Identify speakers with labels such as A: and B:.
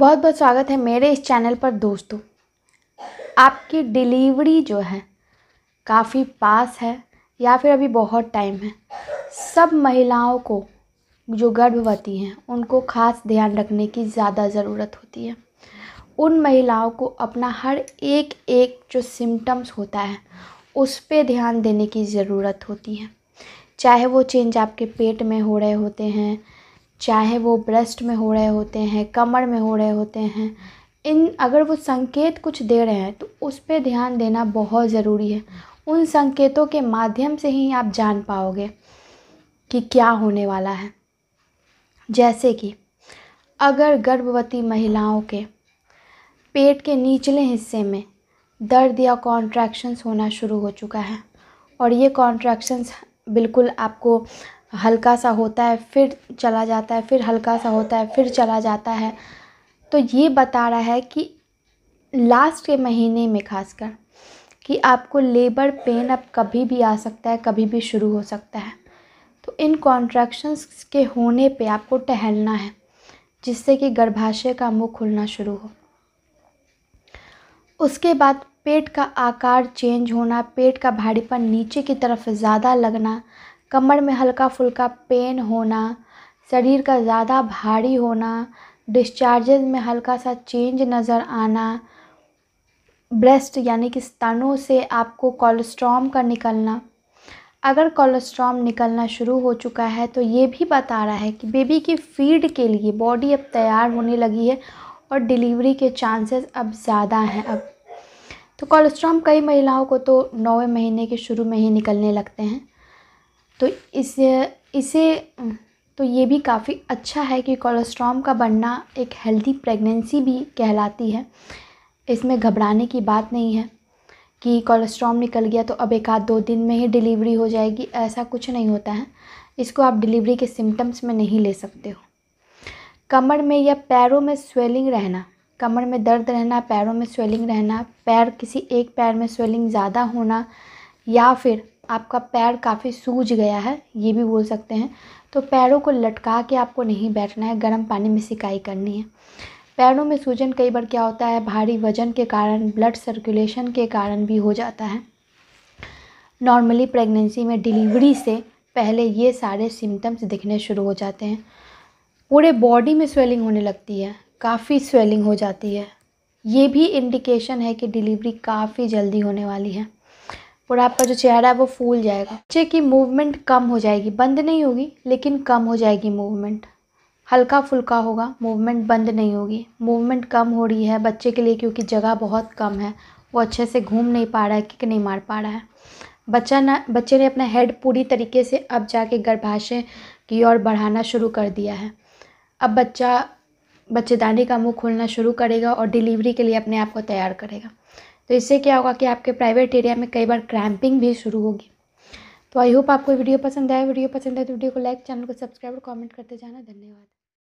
A: बहुत बहुत स्वागत है मेरे इस चैनल पर दोस्तों आपकी डिलीवरी जो है काफ़ी पास है या फिर अभी बहुत टाइम है सब महिलाओं को जो गर्भवती हैं उनको ख़ास ध्यान रखने की ज़्यादा ज़रूरत होती है उन महिलाओं को अपना हर एक एक जो सिम्टम्स होता है उस पर ध्यान देने की ज़रूरत होती है चाहे वो चेंज आपके पेट में हो रहे होते हैं चाहे वो ब्रेस्ट में हो रहे होते हैं कमर में हो रहे होते हैं इन अगर वो संकेत कुछ दे रहे हैं तो उस पर ध्यान देना बहुत ज़रूरी है उन संकेतों के माध्यम से ही आप जान पाओगे कि क्या होने वाला है जैसे कि अगर गर्भवती महिलाओं के पेट के निचले हिस्से में दर्द या कॉन्ट्रैक्शंस होना शुरू हो चुका है और ये कॉन्ट्रैक्शंस बिल्कुल आपको हल्का सा होता है फिर चला जाता है फिर हल्का सा होता है फिर चला जाता है तो ये बता रहा है कि लास्ट के महीने में खासकर कि आपको लेबर पेन अब कभी भी आ सकता है कभी भी शुरू हो सकता है तो इन कॉन्ट्रैक्शंस के होने पे आपको टहलना है जिससे कि गर्भाशय का मुँह खुलना शुरू हो उसके बाद पेट का आकार चेंज होना पेट का भारीपन नीचे की तरफ ज़्यादा लगना कमर में हल्का फुल्का पेन होना शरीर का ज़्यादा भारी होना डिस्चार्जेज में हल्का सा चेंज नज़र आना ब्रेस्ट यानी कि स्तनों से आपको कोलेस्ट्रॉम का निकलना अगर कोलेस्ट्रॉम निकलना शुरू हो चुका है तो ये भी बता रहा है कि बेबी की फीड के लिए बॉडी अब तैयार होने लगी है और डिलीवरी के चांसेस अब ज़्यादा हैं अब तो कोलेस्ट्रॉम कई महिलाओं को तो नौवें महीने के शुरू में ही निकलने लगते हैं तो इस इसे तो ये भी काफ़ी अच्छा है कि कोलेस्ट्रॉम का बनना एक हेल्दी प्रेगनेंसी भी कहलाती है इसमें घबराने की बात नहीं है कि कोलेस्ट्रॉम निकल गया तो अब एक आध दो दिन में ही डिलीवरी हो जाएगी ऐसा कुछ नहीं होता है इसको आप डिलीवरी के सिम्टम्स में नहीं ले सकते हो कमर में या पैरों में स्वेलिंग रहना कमर में दर्द रहना पैरों में स्वेलिंग रहना पैर किसी एक पैर में स्वेलिंग ज़्यादा होना या फिर आपका पैर काफ़ी सूज गया है ये भी बोल सकते हैं तो पैरों को लटका के आपको नहीं बैठना है गर्म पानी में सिकाई करनी है पैरों में सूजन कई बार क्या होता है भारी वजन के कारण ब्लड सर्कुलेशन के कारण भी हो जाता है नॉर्मली प्रेगनेंसी में डिलीवरी से पहले ये सारे सिम्टम्स दिखने शुरू हो जाते हैं पूरे बॉडी में स्वेलिंग होने लगती है काफ़ी स्वेलिंग हो जाती है ये भी इंडिकेशन है कि डिलीवरी काफ़ी जल्दी होने वाली है और आपका जो चेहरा है वो फूल जाएगा बच्चे की मूवमेंट कम हो जाएगी बंद नहीं होगी लेकिन कम हो जाएगी मूवमेंट हल्का फुल्का होगा मूवमेंट बंद नहीं होगी मूवमेंट कम हो रही है बच्चे के लिए क्योंकि जगह बहुत कम है वो अच्छे से घूम नहीं पा रहा है किक नहीं मार पा रहा है बच्चा ना बच्चे ने अपना हेड पूरी तरीके से अब जाके गर्भाशय की ओर बढ़ाना शुरू कर दिया है अब बच्चा बच्चेदानी का मुंह खोलना शुरू करेगा और डिलीवरी के लिए अपने आप को तैयार करेगा तो इससे क्या होगा कि आपके प्राइवेट एरिया में कई बार क्रैम्पिंग भी शुरू होगी तो आई होप आपको वीडियो पसंद आया वीडियो पसंद आए तो वीडियो को लाइक चैनल को सब्सक्राइब और कमेंट करते जाना धन्यवाद